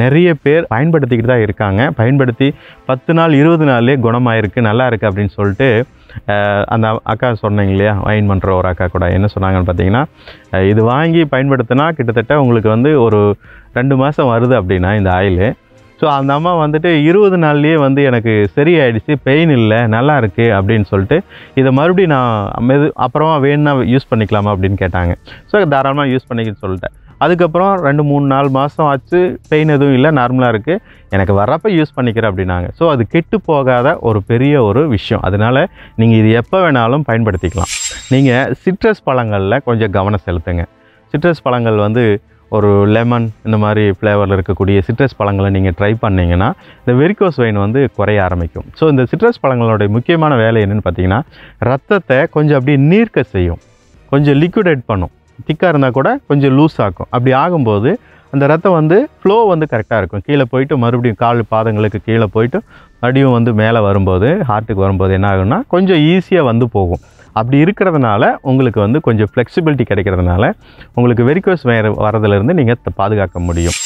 நிறைய பேர் பயன்படுத்திக்கிட்டு தான் இருக்காங்க பயன்படுத்தி பத்து நாள் இருபது நாள்லேயே குணமாயிருக்கு நல்லா இருக்குது அப்படின்னு சொல்லிட்டு அந்த அக்கா சொன்னீங்க இல்லையா வைன் பண்ணுற ஒரு அக்கா கூட என்ன சொன்னாங்கன்னு பார்த்தீங்கன்னா இது வாங்கி பயன்படுத்தினா கிட்டத்தட்ட உங்களுக்கு வந்து ஒரு ரெண்டு மாதம் வருது அப்படின்னா இந்த ஆயிலு ஸோ அந்த அம்மா வந்துட்டு இருபது நாள்லேயே வந்து எனக்கு சரியாயிடுச்சு பெயின் இல்லை நல்லா இருக்குது அப்படின்னு சொல்லிட்டு இதை மறுபடியும் நான் மெது அப்புறமா வேணும்னா யூஸ் பண்ணிக்கலாமா அப்படின்னு கேட்டாங்க ஸோ தாராளமாக யூஸ் பண்ணிக்கன்னு சொல்லிட்டேன் அதுக்கப்புறம் ரெண்டு மூணு நாலு மாதம் ஆச்சு பெயின் எதுவும் இல்லை நார்மலாக இருக்குது எனக்கு வரப்போ யூஸ் பண்ணிக்கிறேன் அப்படின்னாங்க ஸோ அது கெட்டு போகாத ஒரு பெரிய ஒரு விஷயம் அதனால் நீங்கள் இது எப்போ வேணாலும் பயன்படுத்திக்கலாம் நீங்கள் சிட்ரஸ் பழங்களில் கொஞ்சம் கவனம் செலுத்துங்க சிட்ரஸ் பழங்கள் வந்து ஒரு லெமன் இந்த மாதிரி ஃப்ளேவரில் இருக்கக்கூடிய சிட்ரஸ் பழங்களை நீங்கள் ட்ரை பண்ணிங்கன்னா இந்த வெரிக்கோஸ் வெயின் வந்து குறைய ஆரம்பிக்கும் ஸோ இந்த சிட்ரஸ் பழங்களோடைய முக்கியமான வேலை என்னென்னு பார்த்தீங்கன்னா ரத்தத்தை கொஞ்சம் அப்படியே நீர்க்க செய்யும் கொஞ்சம் லிக்விடேட் பண்ணும் திக்காக இருந்தால் கூட கொஞ்சம் லூஸ் ஆகும் அப்படி ஆகும்போது அந்த ரத்தம் வந்து ஃப்ளோ வந்து கரெக்டாக இருக்கும் கீழே போயிட்டு மறுபடியும் கால் பாதங்களுக்கு கீழே போயிட்டு மறுபடியும் வந்து மேலே வரும்போது ஹார்ட்டுக்கு வரும்போது என்ன ஆகும்னா கொஞ்சம் ஈஸியாக வந்து போகும் அப்படி இருக்கிறதுனால உங்களுக்கு வந்து கொஞ்சம் ஃப்ளெக்சிபிலிட்டி கிடைக்கிறதுனால உங்களுக்கு வெரிக்வஸ் வேறு வரதுலேருந்து நீங்கள் பாதுகாக்க முடியும்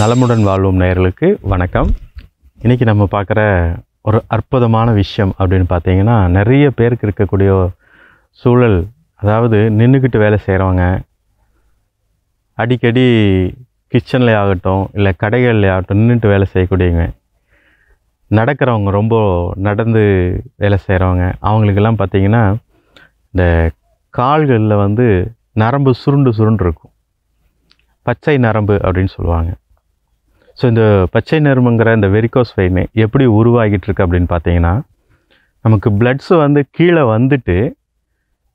நலமுடன் வாழ்வோம் நேர்களுக்கு வணக்கம் இன்றைக்கி நம்ம பார்க்குற ஒரு அற்புதமான விஷயம் அப்படின்னு பார்த்தீங்கன்னா நிறைய பேருக்கு இருக்கக்கூடிய சூழல் அதாவது நின்றுக்கிட்டு வேலை செய்கிறவங்க அடிக்கடி கிச்சனில் ஆகட்டும் இல்லை கடைகளில் ஆகட்டும் நின்றுட்டு வேலை செய்யக்கூடியவங்க நடக்கிறவங்க ரொம்ப நடந்து வேலை செய்கிறவங்க அவங்களுக்கெல்லாம் பார்த்திங்கன்னா இந்த கால்களில் வந்து நரம்பு சுருண்டு சுருண்டு இருக்கும் பச்சை நரம்பு அப்படின்னு சொல்லுவாங்க ஸோ இந்த பச்சை நிறமுங்கிற இந்த வெரிகோஸ் வெயின் எப்படி உருவாகிட்டு இருக்கு அப்படின்னு பார்த்தீங்கன்னா நமக்கு பிளட்ஸு வந்து கீழே வந்துட்டு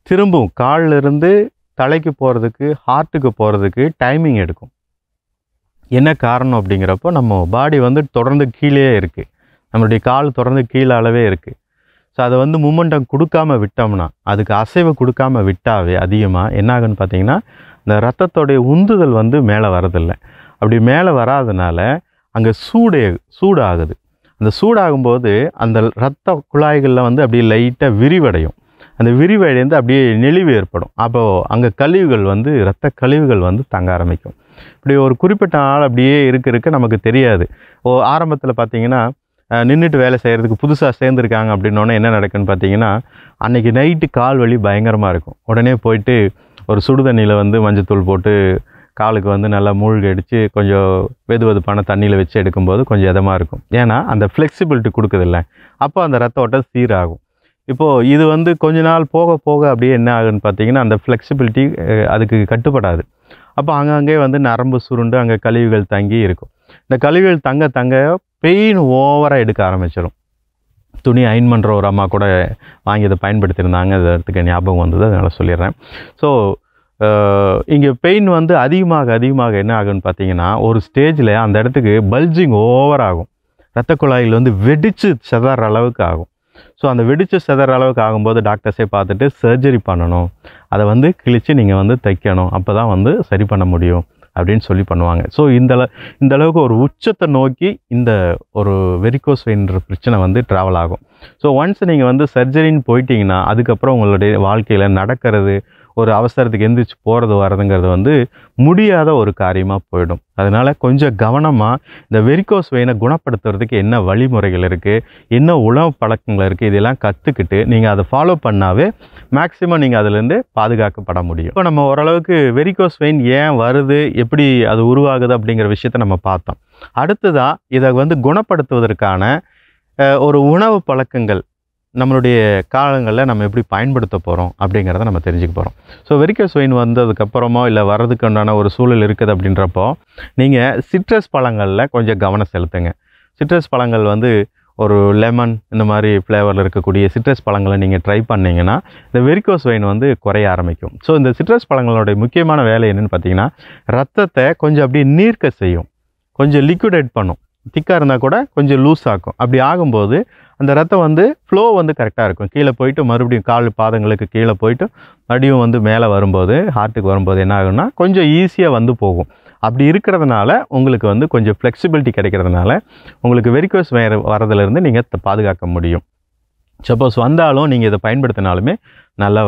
திரும்பவும் காலிலிருந்து தலைக்கு போகிறதுக்கு ஹார்ட்டுக்கு போகிறதுக்கு டைமிங் எடுக்கும் என்ன காரணம் அப்படிங்கிறப்போ நம்ம பாடி வந்து தொடர்ந்து கீழே இருக்குது நம்மளுடைய கால் தொடர்ந்து கீழே அளவே இருக்குது ஸோ அதை வந்து மூமெண்டம் கொடுக்காம விட்டோம்னா அதுக்கு அசைவை கொடுக்காம விட்டாவே அதிகமாக என்ன பார்த்தீங்கன்னா இந்த ரத்தத்தோடைய உந்துதல் வந்து மேலே வரதில்லை அப்படி மேலே வராதனால அங்கே சூடே சூடாகுது அந்த சூடாகும்போது அந்த இரத்த குழாய்களில் வந்து அப்படியே லைட்டாக விரிவடையும் அந்த விரிவடைந்து அப்படியே நெளிவு ஏற்படும் அப்போது அங்கே கழிவுகள் வந்து இரத்த கழிவுகள் வந்து தங்க ஆரம்பிக்கும் இப்படி ஒரு குறிப்பிட்ட நாள் அப்படியே இருக்க இருக்க நமக்கு தெரியாது ஓ ஆரம்பத்தில் பார்த்தீங்கன்னா நின்றுட்டு வேலை செய்கிறதுக்கு புதுசாக சேர்ந்துருக்காங்க அப்படின்னோடனே என்ன நடக்குன்னு பார்த்தீங்கன்னா அன்றைக்கி நைட்டு கால் வலி பயங்கரமாக இருக்கும் உடனே போயிட்டு ஒரு சுடுதண்ணியில் வந்து மஞ்சத்தூள் போட்டு காலுக்கு வந்து நல்லா அடித்து கொஞ்சம் வெது வெதுப்பான தண்ணியில் வச்சு எடுக்கும்போது கொஞ்சம் இதமாக இருக்கும் ஏன்னா அந்த ஃப்ளெக்சிபிலிட்டி கொடுக்குதில்ல அப்போ அந்த ரத்த ஓட்டம் சீராகும் இப்போது இது வந்து கொஞ்ச நாள் போக போக அப்படியே என்ன ஆகுன்னு பார்த்தீங்கன்னா அந்த ஃப்ளெக்சிபிலிட்டி அதுக்கு கட்டுப்படாது அப்போ அங்கங்கே வந்து நரம்பு சுருண்டு அங்கே கழிவுகள் தங்கி இருக்கும் இந்த கழிவுகள் தங்க தங்க பெயின் ஓவராக எடுக்க ஆரம்பிச்சிடும் துணி அயன் பண்ணுற ஒரு அம்மா கூட வாங்கி அதை பயன்படுத்தியிருந்தாங்க அதுக்கு இடத்துக்கு ஞாபகம் வந்தது அதனால் சொல்லிடுறேன் ஸோ இங்கே பெயின் வந்து அதிகமாக அதிகமாக என்ன ஆகுன்னு பார்த்தீங்கன்னா ஒரு ஸ்டேஜில் அந்த இடத்துக்கு பல்ஜிங் ஓவர் ஆகும் ரத்த குழாயில் வந்து வெடித்து செதற அளவுக்கு ஆகும் ஸோ அந்த வெடித்து செதற அளவுக்கு ஆகும்போது டாக்டர்ஸே பார்த்துட்டு சர்ஜரி பண்ணணும் அதை வந்து கிழித்து நீங்கள் வந்து தைக்கணும் அப்போ தான் வந்து சரி பண்ண முடியும் அப்படின்னு சொல்லி பண்ணுவாங்க ஸோ இந்த இந்தளவுக்கு ஒரு உச்சத்தை நோக்கி இந்த ஒரு வெரிக்கோஸ் வெயின்ற பிரச்சனை வந்து ட்ராவல் ஆகும் ஸோ ஒன்ஸ் நீங்கள் வந்து சர்ஜரின்னு போயிட்டீங்கன்னா அதுக்கப்புறம் உங்களுடைய வாழ்க்கையில் நடக்கிறது ஒரு அவசரத்துக்கு எந்திரிச்சு போகிறது வரதுங்கிறது வந்து முடியாத ஒரு காரியமாக போயிடும் அதனால் கொஞ்சம் கவனமாக இந்த வெரிகோஸ் வெயினை குணப்படுத்துறதுக்கு என்ன வழிமுறைகள் இருக்குது என்ன உணவு பழக்கங்கள் இருக்குது இதெல்லாம் கற்றுக்கிட்டு நீங்கள் அதை ஃபாலோ பண்ணாவே மேக்ஸிமம் நீங்கள் அதுலேருந்து பாதுகாக்கப்பட முடியும் இப்போ நம்ம ஓரளவுக்கு வெரிகோஸ் வெயின் ஏன் வருது எப்படி அது உருவாகுது அப்படிங்கிற விஷயத்த நம்ம பார்த்தோம் அடுத்ததாக இதை வந்து குணப்படுத்துவதற்கான ஒரு உணவு பழக்கங்கள் நம்மளுடைய காலங்களில் நம்ம எப்படி பயன்படுத்த போகிறோம் அப்படிங்கிறத நம்ம தெரிஞ்சுக்க போகிறோம் ஸோ வெரிக்கல் வெயின் வந்ததுக்கப்புறமோ இல்லை வர்றதுக்கு உண்டான ஒரு சூழல் இருக்குது அப்படின்றப்போ நீங்கள் சிட்ரஸ் பழங்களில் கொஞ்சம் கவனம் செலுத்துங்க சிட்ரஸ் பழங்கள் வந்து ஒரு லெமன் இந்த மாதிரி ஃப்ளேவரில் இருக்கக்கூடிய சிட்ரஸ் பழங்களை நீங்கள் ட்ரை பண்ணிங்கன்னா இந்த வெரிக்கோஸ் வெயின் வந்து குறைய ஆரம்பிக்கும் ஸோ இந்த சிட்ரஸ் பழங்களுடைய முக்கியமான வேலை என்னென்னு பார்த்தீங்கன்னா ரத்தத்தை கொஞ்சம் அப்படியே நீர்க்க செய்யும் கொஞ்சம் லிக்விடேட் பண்ணும் திக்காக இருந்தால் கூட கொஞ்சம் லூஸ் ஆகும் அப்படி ஆகும்போது அந்த ரத்தம் வந்து ஃப்ளோ வந்து கரெக்டாக இருக்கும் கீழே போயிட்டு மறுபடியும் கால் பாதங்களுக்கு கீழே போயிட்டு மறுபடியும் வந்து மேலே வரும்போது ஹார்ட்டுக்கு வரும்போது என்ன ஆகுனா கொஞ்சம் ஈஸியாக வந்து போகும் அப்படி இருக்கிறதுனால உங்களுக்கு வந்து கொஞ்சம் ஃப்ளெக்சிபிலிட்டி கிடைக்கிறதுனால உங்களுக்கு வெரிக்வஸ் வேறு வரதுலேருந்து நீங்கள் பாதுகாக்க முடியும் சப்போஸ் வந்தாலும் நீங்கள் இதை பயன்படுத்தினாலுமே நல்லா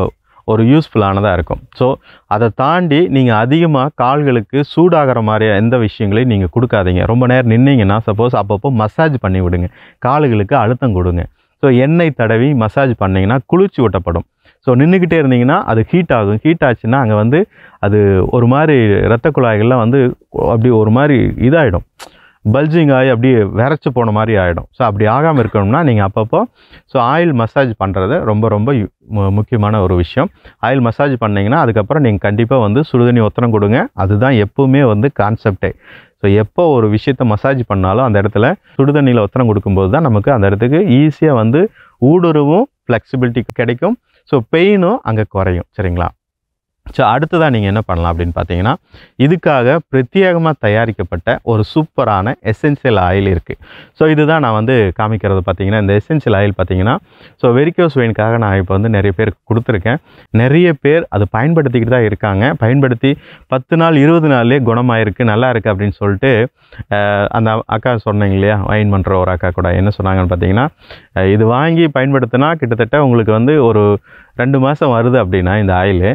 ஒரு யூஸ்ஃபுல்லானதாக இருக்கும் ஸோ அதை தாண்டி நீங்கள் அதிகமாக கால்களுக்கு சூடாகிற மாதிரி எந்த விஷயங்களையும் நீங்கள் கொடுக்காதீங்க ரொம்ப நேரம் நின்னீங்கன்னா சப்போஸ் அப்பப்போ மசாஜ் பண்ணி விடுங்க கால்களுக்கு அழுத்தம் கொடுங்க ஸோ எண்ணெய் தடவி மசாஜ் பண்ணிங்கன்னா குளிர்ச்சி ஊட்டப்படும் ஸோ நின்றுக்கிட்டே இருந்தீங்கன்னா அது ஹீட் ஆகும் ஹீட் ஆச்சுன்னா அங்கே வந்து அது ஒரு மாதிரி இரத்த குழாய்கள்லாம் வந்து அப்படி ஒரு மாதிரி இதாகிடும் பல்ஜிங் ஆகி அப்படியே விரைச்சி போன மாதிரி ஆகிடும் ஸோ அப்படி ஆகாமல் இருக்கணும்னா நீங்கள் அப்பப்போ ஸோ ஆயில் மசாஜ் பண்ணுறது ரொம்ப ரொம்ப முக்கியமான ஒரு விஷயம் ஆயில் மசாஜ் பண்ணிங்கன்னா அதுக்கப்புறம் நீங்கள் கண்டிப்பாக வந்து சுடுதண்ணி ஒத்தனம் கொடுங்க அதுதான் எப்போவுமே வந்து கான்செப்டே ஸோ எப்போ ஒரு விஷயத்த மசாஜ் பண்ணாலும் அந்த இடத்துல சுடுதண்ணியில் ஒத்தனம் கொடுக்கும்போது தான் நமக்கு அந்த இடத்துக்கு ஈஸியாக வந்து ஊடுருவும் ஃப்ளெக்சிபிலிட்டி கிடைக்கும் ஸோ பெயினும் அங்கே குறையும் சரிங்களா ஸோ அடுத்ததாக நீங்கள் என்ன பண்ணலாம் அப்படின்னு பார்த்தீங்கன்னா இதுக்காக பிரத்யேகமாக தயாரிக்கப்பட்ட ஒரு சூப்பரான எசென்சியல் ஆயில் இருக்குது ஸோ இதுதான் நான் வந்து காமிக்கிறது பார்த்தீங்கன்னா இந்த எசென்சியல் ஆயில் பார்த்தீங்கன்னா ஸோ வெரிக்கோஸ் வெயினுக்காக நான் இப்போ வந்து நிறைய பேருக்கு கொடுத்துருக்கேன் நிறைய பேர் அதை பயன்படுத்திக்கிட்டு தான் இருக்காங்க பயன்படுத்தி பத்து நாள் இருபது நாள்லேயே குணமாயிருக்கு நல்லா இருக்குது அப்படின்னு சொல்லிட்டு அந்த அக்கா சொன்னீங்க இல்லையா வைன் பண்ணுற ஒரு அக்கா கூட என்ன சொன்னாங்கன்னு பார்த்தீங்கன்னா இது வாங்கி பயன்படுத்தினா கிட்டத்தட்ட உங்களுக்கு வந்து ஒரு ரெண்டு மாதம் வருது அப்படின்னா இந்த ஆயில்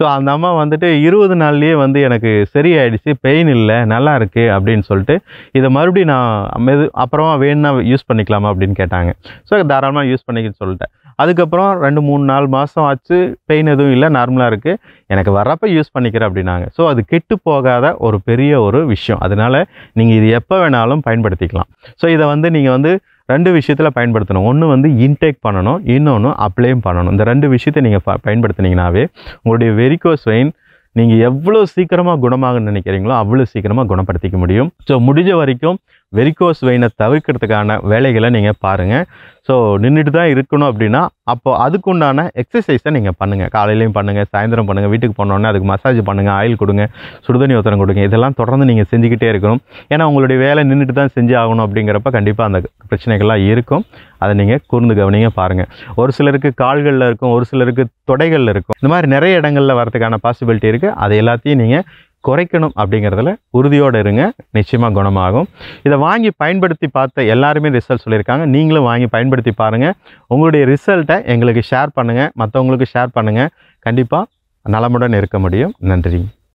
ஸோ அந்த அம்மா வந்துட்டு இருபது நாள்லேயே வந்து எனக்கு சரியாயிடுச்சு பெயின் இல்லை நல்லா இருக்குது அப்படின்னு சொல்லிட்டு இதை மறுபடியும் நான் மெது அப்புறமா வேணும்னா யூஸ் பண்ணிக்கலாமா அப்படின்னு கேட்டாங்க ஸோ தாராளமாக யூஸ் பண்ணிக்கன்னு சொல்லிட்டேன் அதுக்கப்புறம் ரெண்டு மூணு நாலு மாதம் ஆச்சு பெயின் எதுவும் இல்லை நார்மலாக இருக்குது எனக்கு வர்றப்போ யூஸ் பண்ணிக்கிறேன் அப்படின்னாங்க ஸோ அது கெட்டு போகாத ஒரு பெரிய ஒரு விஷயம் அதனால் நீங்கள் இது எப்போ வேணாலும் பயன்படுத்திக்கலாம் ஸோ இதை வந்து நீங்கள் வந்து ரெண்டு விஷயத்தில் பயன்படுத்தணும் ஒன்று வந்து இன்டேக் பண்ணணும் இன்னொன்று அப்ளையும் பண்ணணும் இந்த ரெண்டு விஷயத்தை நீங்கள் பயன்படுத்தினீங்கனாவே உங்களுடைய வெரிகோஸ் வெயின் நீங்கள் எவ்வளோ சீக்கிரமாக குணமாக நினைக்கிறீங்களோ அவ்வளோ சீக்கிரமாக குணப்படுத்திக்க முடியும் ஸோ முடிஞ்ச வரைக்கும் வெரிகோஸ் வெயினை தவிர்க்கிறதுக்கான வேலைகளை நீங்கள் பாருங்கள் ஸோ நின்றுட்டு தான் இருக்கணும் அப்படின்னா அப்போது அதுக்குண்டான எக்ஸசைஸை நீங்கள் பண்ணுங்கள் காலையிலையும் பண்ணுங்கள் சாயந்தரம் பண்ணுங்கள் வீட்டுக்கு போனோடனே அதுக்கு மசாஜ் பண்ணுங்கள் ஆயில் கொடுங்க சுடுதண்ணி ஒத்தரம் கொடுங்க இதெல்லாம் தொடர்ந்து நீங்கள் செஞ்சுக்கிட்டே இருக்கணும் ஏன்னா உங்களுடைய வேலை நின்றுட்டு தான் செஞ்சு ஆகணும் அப்படிங்கிறப்ப கண்டிப்பாக அந்த பிரச்சனைகள்லாம் இருக்கும் அதை நீங்கள் கூர்ந்து கவனிங்க பாருங்கள் ஒரு சிலருக்கு கால்களில் இருக்கும் ஒரு சிலருக்கு தொடைகளில் இருக்கும் இந்த மாதிரி நிறைய இடங்களில் வரதுக்கான பாசிபிலிட்டி இருக்குது அதை எல்லாத்தையும் நீங்கள் குறைக்கணும் அப்படிங்கிறதுல உறுதியோடு இருங்க நிச்சயமாக குணமாகும் இதை வாங்கி பயன்படுத்தி பார்த்த எல்லாருமே ரிசல்ட் சொல்லியிருக்காங்க நீங்களும் வாங்கி பயன்படுத்தி பாருங்கள் உங்களுடைய ரிசல்ட்டை எங்களுக்கு ஷேர் பண்ணுங்கள் மற்றவங்களுக்கு ஷேர் பண்ணுங்கள் கண்டிப்பாக நலமுடன் இருக்க முடியும் நன்றி